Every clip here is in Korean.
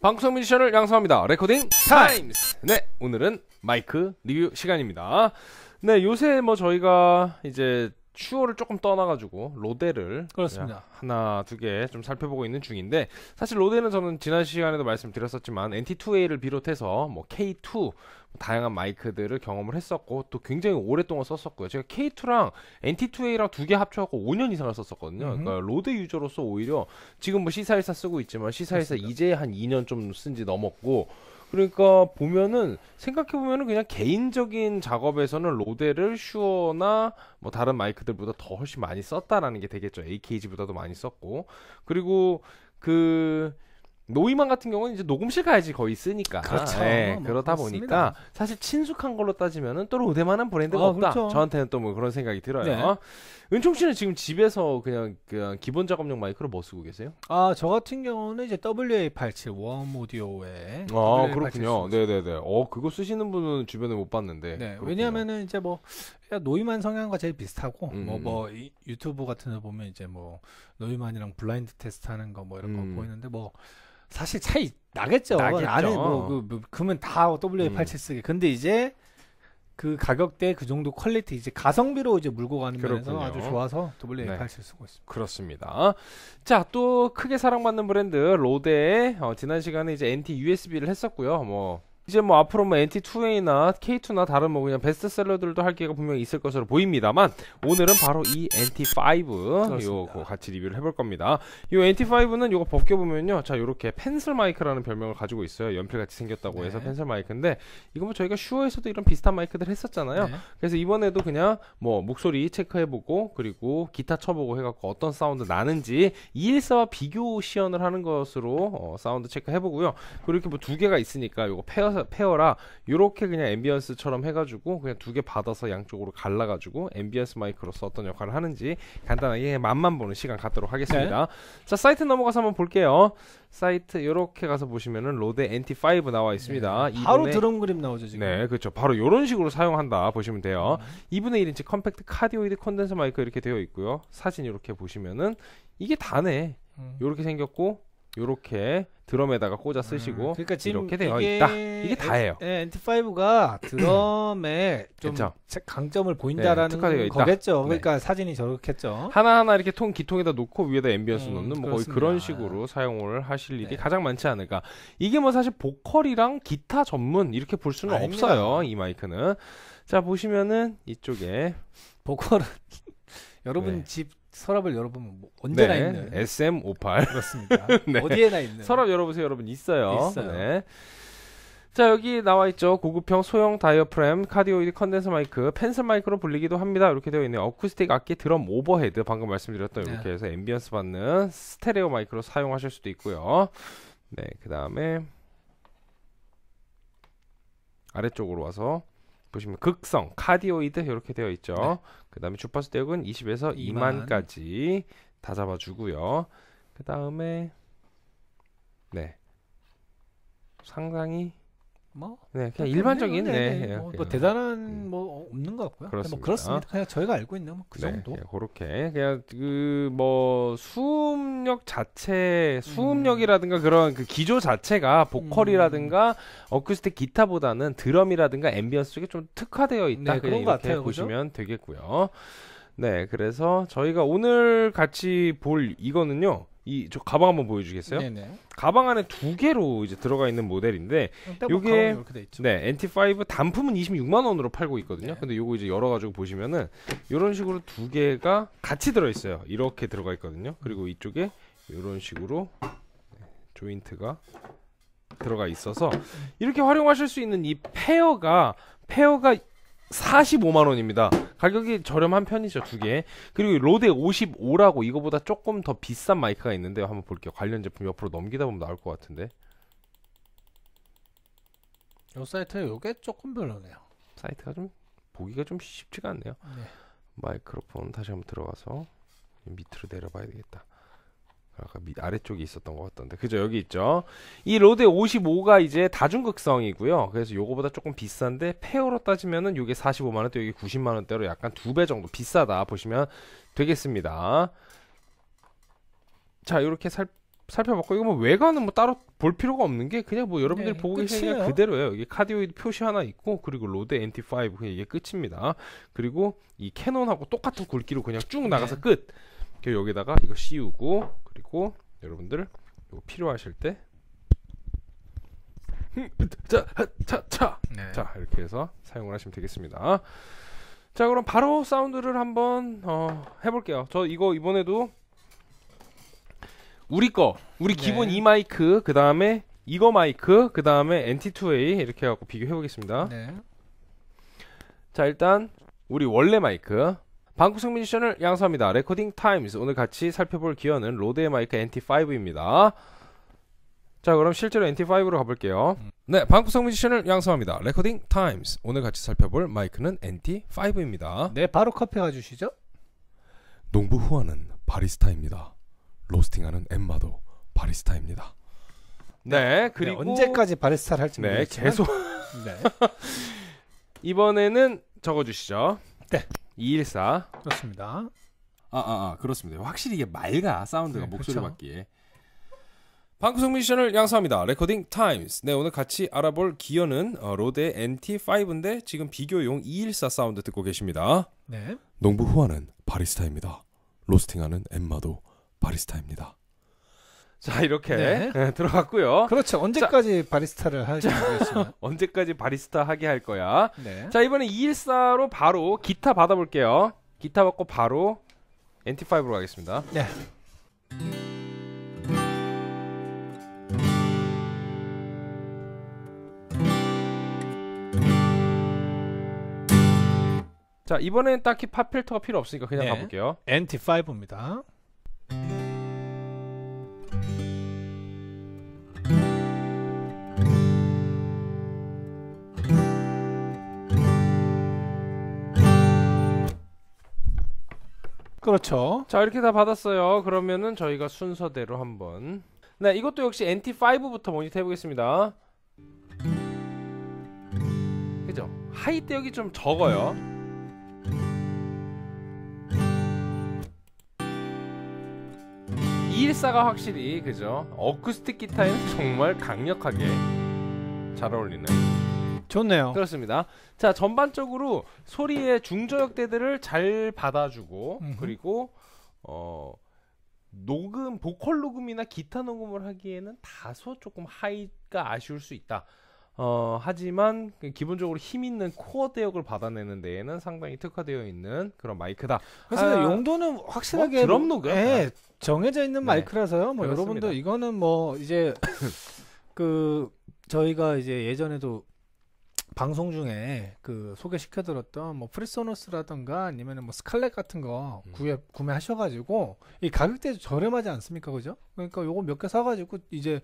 방송 뮤지션을 양성합니다. 레코딩 타임스. 네, 오늘은 마이크 리뷰 시간입니다. 네, 요새 뭐 저희가 이제 추월을 조금 떠나가지고 로데를 그렇습니다. 하나 두 개 좀 살펴보고 있는 중인데 사실 로데는 저는 지난 시간에도 말씀드렸었지만 NT2A를 비롯해서 뭐 K2 뭐 다양한 마이크들을 경험을 했었고 또 굉장히 오랫동안 썼었고요. 제가 K2랑 NT2A랑 두 개 합쳐갖고 5년 이상을 썼었거든요. 음. 그러니까 로드 유저로서 오히려 지금 뭐 C414 쓰고 있지만 C414 이제 한 2년 좀 쓴 지 넘었고 그러니까 보면은 생각해 보면은 그냥 개인적인 작업에서는 로데를 슈어나 뭐 다른 마이크들보다 더 훨씬 많이 썼다라는 게 되겠죠. AKG보다도 많이 썼고 그리고 그 노이만 같은 경우는 이제 녹음실 가야지 거의 쓰니까. 그렇죠. 네, 뭐, 그러다 그렇습니다. 보니까 사실 친숙한 걸로 따지면은 또 우대만한 브랜드가 아, 없다. 그렇죠. 저한테는 또 뭐 그런 생각이 들어요. 네. 은총 씨는 지금 집에서 그냥, 그냥 기본 작업용 마이크로 뭐 쓰고 계세요? 아, 저 같은 경우는 이제 WA87 웜 오디오에. 아, 그렇군요. 네네네. 어, 그거 쓰시는 분은 주변에 못 봤는데. 네. 그렇군요. 왜냐면은 이제 뭐, 노이만 성향과 제일 비슷하고, 뭐, 음. 뭐, 뭐, 이, 유튜브 같은 데 보면 이제 뭐, 노이만이랑 블라인드 테스트 하는 거 뭐 이런 거 음. 보이는데 뭐, 사실 차이 나겠죠. 나겠죠. 안에 뭐그 뭐, 금은 다 WA87 쓰게. 음. 근데 이제 그 가격대 그 정도 퀄리티 이제 가성비로 이제 물고 가는 면에서 아주 좋아서 WA87 네. 쓰고 있습니다. 그렇습니다. 자, 또 크게 사랑받는 브랜드 로데 어, 지난 시간에 이제 NT USB를 했었고요. 뭐 이제 뭐 앞으로 뭐 NT2A나 K2나 다른 뭐 그냥 베스트셀러들도 할 기회가 분명히 있을 것으로 보입니다만 오늘은 바로 이 NT5 요거 같이 리뷰를 해볼 겁니다. 요 NT5는 요거 벗겨보면요. 자 요렇게 펜슬 마이크라는 별명을 가지고 있어요. 연필같이 생겼다고 네. 해서 펜슬 마이크인데 이거 뭐 저희가 슈어에서도 이런 비슷한 마이크들 했었잖아요. 네. 그래서 이번에도 그냥 뭐 목소리 체크해보고 그리고 기타 쳐보고 해갖고 어떤 사운드 나는지 214와 비교 시연을 하는 것으로 어, 사운드 체크해보고요. 그리고 이렇게 뭐 두 개가 있으니까 요거 페어 패서 페어라 이렇게 그냥 앰비언스처럼 해가지고 그냥 두 개 받아서 양쪽으로 갈라가지고 앰비언스 마이크로서 어떤 역할을 하는지 간단하게 맛만 예, 보는 시간 갖도록 하겠습니다. 네. 자 사이트 넘어가서 한번 볼게요. 사이트 이렇게 가서 보시면은 로데 NT5 나와 있습니다. 네. 바로 드럼 그림 나오죠 지금. 네, 그렇죠. 바로 이런 식으로 사용한다 보시면 돼요. 음. 2분의 1인치 컴팩트 카디오이드 콘덴서 마이크 이렇게 되어 있고요. 사진 이렇게 보시면은 이게 다네. 이렇게 음. 생겼고 이렇게 드럼에다가 꽂아 쓰시고 음, 그러니까 지금 이렇게 되어 이게 있다. 이게 다예요. 엔, 네, 트5가 드럼에 좀 그쵸? 강점을 네, 보인다라는 네, 거겠죠. 그러니까 사진이 저렇겠죠. 하나하나 이렇게 통 기통에다 놓고 위에다 앰비언스 음, 넣는 뭐 거의 그런 식으로 사용을 하실 일이 네. 가장 많지 않을까. 이게 뭐 사실 보컬이랑 기타 전문 이렇게 볼 수는 아닙니다. 없어요. 이 마이크는. 자, 보시면은 이쪽에 보컬은 여러분 네. 집 서랍을 열어보면 뭐 언제나 네, 있는 SM58 그렇습니다. 네. 어디에나 있는 서랍 열어보세요, 여러분 있어요. 있어요. 네. 자 여기 나와 있죠 고급형 소형 다이어프램 카디오이드 컨덴서 마이크 펜슬 마이크로 불리기도 합니다 이렇게 되어 있네요 어쿠스틱 악기 드럼 오버헤드 방금 말씀드렸던 네. 이렇게 해서 앰비언스 받는 스테레오 마이크로 사용하실 수도 있고요 네그 다음에 아래쪽으로 와서 보시면 극성, 카디오이드 이렇게 되어 있죠. 네. 그다음에 주파수 대역은 20에서 2만. 2만까지 다 잡아주고요. 그다음에 네 상당히 뭐 네, 그냥 일반적인 네, 네, 네. 뭐, 예, 뭐, 예. 대단한 음. 뭐 없는 것 같고요. 뭐 그렇습니다. 뭐 그렇습니다. 그냥 저희가 알고 있는 뭐그 네, 정도. 네, 예, 그렇게 그냥 그뭐 수음력 자체, 수음력이라든가 음. 그런 그 기조 자체가 보컬이라든가 음. 어쿠스틱 기타보다는 드럼이라든가 앰비언스 쪽에 좀 특화되어 있다. 네, 그 그런 것 같아요. 보시면 그죠? 되겠고요. 네, 그래서 저희가 오늘 같이 볼 이거는요. 이저 가방 한번 보여주겠어요? 네네. 네. 가방 안에 두 개로 이제 들어가 있는 모델인데 요게 네 NT5 단품은 26만 원으로 팔고 있거든요. 네. 근데 요거 이제 열어가지고 보시면은 이런 식으로 두 개가 같이 들어 있어요. 이렇게 들어가 있거든요. 그리고 이쪽에 이런 식으로 조인트가 들어가 있어서 이렇게 활용하실 수 있는 이 페어가 페어가 45만 원입니다. 가격이 저렴한 편이죠, 두 개. 그리고 로데 55라고 이거보다 조금 더 비싼 마이크가 있는데 한번 볼게요. 관련 제품 옆으로 넘기다 보면 나올 것 같은데. 요 사이트 요게 조금 별로네요. 사이트가 좀 보기가 좀 쉽지가 않네요. 네. 마이크로폰 다시 한번 들어가서 밑으로 내려봐야 되겠다. 아까 밑 아래쪽에 있었던 것 같던데 그죠 여기 있죠 이 로데 55가 이제 다중극성이고요 그래서 요거보다 조금 비싼데 페어로 따지면은 요게 45만원 또 여기 90만원대로 약간 두 배 정도 비싸다 보시면 되겠습니다 자요렇게살 살펴봤고 이거 뭐 외관은 뭐 따로 볼 필요가 없는 게 그냥 뭐 여러분들이 네, 보고 계시는 그대로예요 여기 카디오이드 표시 하나 있고 그리고 로드 NT5 그냥 이게 끝입니다. 그리고 이 캐논하고 똑같은 굵기로 그냥 쭉 나가서 네. 끝. 그 여기다가 이거 씌우고 그리고 여러분들 이거 필요하실 때 음, 자, 자, 자, 네. 자 이렇게 해서 사용을 하시면 되겠습니다. 자 그럼 바로 사운드를 한번 어, 해볼게요. 저 이거 이번에도 우리 거 우리 네. 기본 네. 이 마이크 그 다음에 이거 마이크 그 다음에 NT2A 이렇게 해갖고 비교해보겠습니다. 네. 자 일단 우리 원래 마이크 방구석 뮤지션을 양성합니다. 레코딩 타임즈 오늘 같이 살펴볼 기어는 로드의 마이크 NT5입니다. 자 그럼 실제로 NT5로 가볼게요. 네, 방구석 뮤지션을 양성합니다. 레코딩 타임즈 오늘 같이 살펴볼 마이크는 NT5입니다. 네, 바로 커피 가주시죠. 농부 후원은 바리스타입니다. 로스팅하는 엠마도 바리스타입니다. 네, 네 그리고 네, 언제까지 바리스타를 할지 네, 모르겠지만 계속 네. 이번에는 적어주시죠. 네. 214. 그렇습니다. 아, 아, 아, 그렇습니다. 확실히 이게 맑아, 사운드가 네, 목소리 맞기에. 방구석 뮤션을 양성합니다. 레코딩 타임스. 네, 오늘 같이 알아볼 기어는 어, 로데 NT5인데 지금 비교용 214 사운드 듣고 계십니다. 네. 농부 후아는 바리스타입니다. 로스팅하는 엠마도 바리스타입니다. 자 이렇게 네. 네, 들어갔고요. 그렇죠. 언제까지 자, 바리스타를 할지 모르겠지만 언제까지 바리스타 하게 할 거야. 네. 자 이번에 214로 바로 기타 받아볼게요. 기타 받고 바로 NT5로 가겠습니다. 네. 자 이번엔 딱히 팝 필터가 필요 없으니까 그냥 네. 가볼게요. NT5입니다. 그렇죠. 자 이렇게 다 받았어요. 그러면은 저희가 순서대로 한번 네 이것도 역시 NT5부터 모니터 해보겠습니다. 그죠? 하이 때역이좀 적어요. 흡사가 확실히 그죠 어쿠스틱 기타에는 정말 강력하게 잘 어울리는 좋네요 그렇습니다 자 전반적으로 소리의 중저역대들을 잘 받아주고 음흠. 그리고 어 녹음 보컬 녹음이나 기타 녹음을 하기에는 다소 조금 하이가 아쉬울 수 있다 어, 하지만 그 기본적으로 힘 있는 코어 대역을 받아내는 데에는 상당히 특화되어 있는 그런 마이크다. 그래서 아, 용도는 확실하게 뭐, 드럼 녹음. 예, 아. 정해져 있는 네. 마이크라서요. 뭐 여러분도 이거는 뭐 이제 그 저희가 이제 예전에도 방송 중에 그 소개시켜드렸던 뭐프리소노스라던가 아니면 뭐 스칼렛 같은 거 음. 구매 구매하셔가지고 이 가격대도 저렴하지 않습니까, 그죠? 그러니까 요거 몇 개 사가지고 이제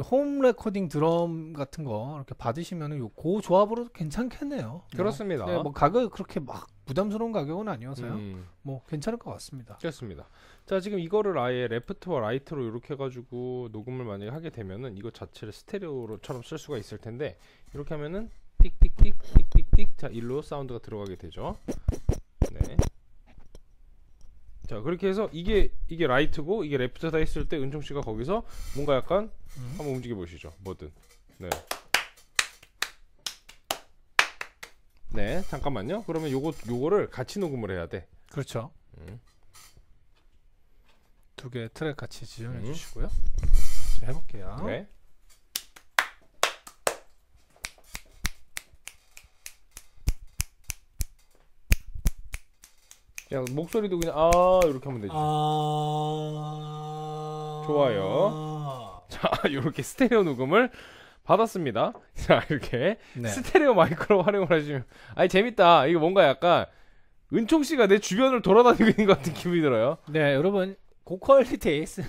홈 레코딩 드럼 같은 거 이렇게 받으시면은 요고 조합으로도 괜찮겠네요. 뭐. 그렇습니다. 뭐, 네, 뭐 가격 그렇게 막 부담스러운 가격은 아니어서요. 음. 뭐 괜찮을 것 같습니다. 그렇습니다. 자 지금 이거를 아예 레프트와 라이트로 이렇게 해가지고 녹음을 만약에 하게 되면은 이거 자체를 스테레오로처럼 쓸 수가 있을 텐데 이렇게 하면은 띡띡띡 띡띡띡 자 일로 사운드가 들어가게 되죠. 네. 자 그렇게 해서 이게 이게 라이트고 이게 레프트다 했을 때 은총 씨가 거기서 뭔가 약간 음. 한번 움직여 보시죠 뭐든 네. 네 잠깐만요 그러면 요거 요거를 같이 녹음을 해야 돼 그렇죠 음. 두개 트랙 같이 지정해 음. 주시고요 해볼게요 네. 그냥 목소리도 그냥 아 이렇게 하면 되지. 아... 좋아요. 자 이렇게 스테레오 녹음을 받았습니다. 자 이렇게 네. 스테레오 마이크로 활용을 하시면 아니 재밌다. 이거 뭔가 약간 은총 씨가 내 주변을 돌아다니고 있는 것 같은 기분이 들어요. 네, 여러분 고퀄리티 AS,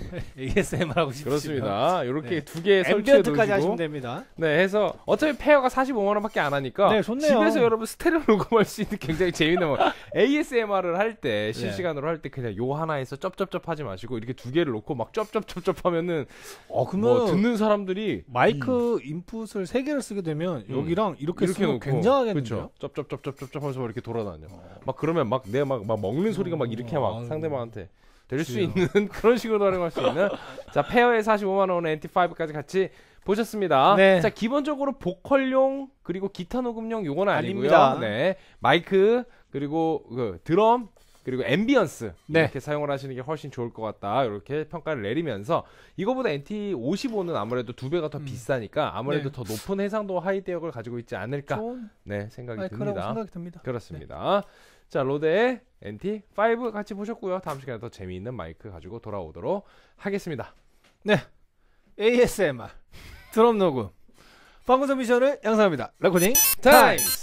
m r 하고 싶으 그렇습니다. 이렇게 네. 두개 설치해 앰비언 하시면 됩니다. 네, 해서 어차피 페어가 45만 원밖에 안 하니까 네, 좋네요. 집에서 여러분 스테레오 녹음할 수 있는 굉장히 재밌는 뭐 ASMR을 할때 네. 실시간으로 할 때 그냥 요 하나에서 쩝쩝쩝 하지 마시고 이렇게 두 개를 놓고 막 쩝쩝쩝쩝 하면은 어, 그러면 뭐 듣는 사람들이 마이크 음. 인풋을 세 개를 쓰게 되면 음. 여기랑 이렇게 이렇게 놓고 굉장하겠는요 쩝쩝쩝쩝쩝 하면서 막 이렇게 돌아다녀. 어. 막 그러면 막 내막막 막 먹는 소리가 막 이렇게 음, 막 어, 상대방한테 될수 있는 그런 식으로 활용할 수 있는 자페어에 45만 원의 NT5까지 같이 보셨습니다. 네. 자 기본적으로 보컬용 그리고 기타 녹음용 요건 아니고요. 아닙니다. 네 마이크 그리고 그 드럼 그리고 앰비언스 네. 이렇게 사용을 하시는 게 훨씬 좋을 것 같다 이렇게 평가를 내리면서 이거보다 NT 55는 아무래도 두 배가 더 음. 비싸니까 아무래도 네. 더 높은 해상도 하이 대역을 가지고 있지 않을까 네 생각이 듭니다. 생각이 듭니다. 그렇습니다. 네. 자 로데의 NT 5 같이 보셨고요. 다음 시간에 더 재미있는 마이크 가지고 돌아오도록 하겠습니다. 네 ASMR 드럼 녹음 방구전 미션을 양성합니다. 레코딩 타임스.